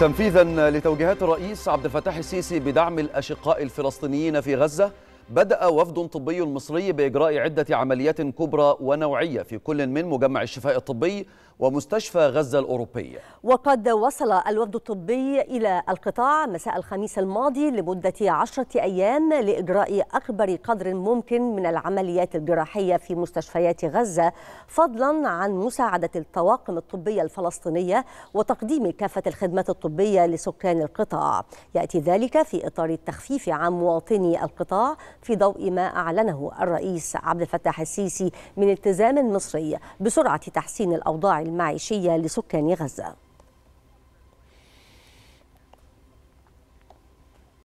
تنفيذا لتوجيهات الرئيس عبد الفتاح السيسي بدعم الاشقاء الفلسطينيين في غزه بدأ وفد طبي مصري بإجراء عدة عمليات كبرى ونوعية في كل من مجمع الشفاء الطبي ومستشفى غزة الأوروبية وقد وصل الوفد الطبي إلى القطاع مساء الخميس الماضي لمدة عشرة أيام لإجراء أكبر قدر ممكن من العمليات الجراحية في مستشفيات غزة فضلا عن مساعدة الطواقم الطبية الفلسطينية وتقديم كافة الخدمات الطبية لسكان القطاع يأتي ذلك في إطار التخفيف عن مواطني القطاع في ضوء ما أعلنه الرئيس عبد الفتاح السيسي من التزام مصري بسرعة تحسين الأوضاع المعيشية لسكان غزة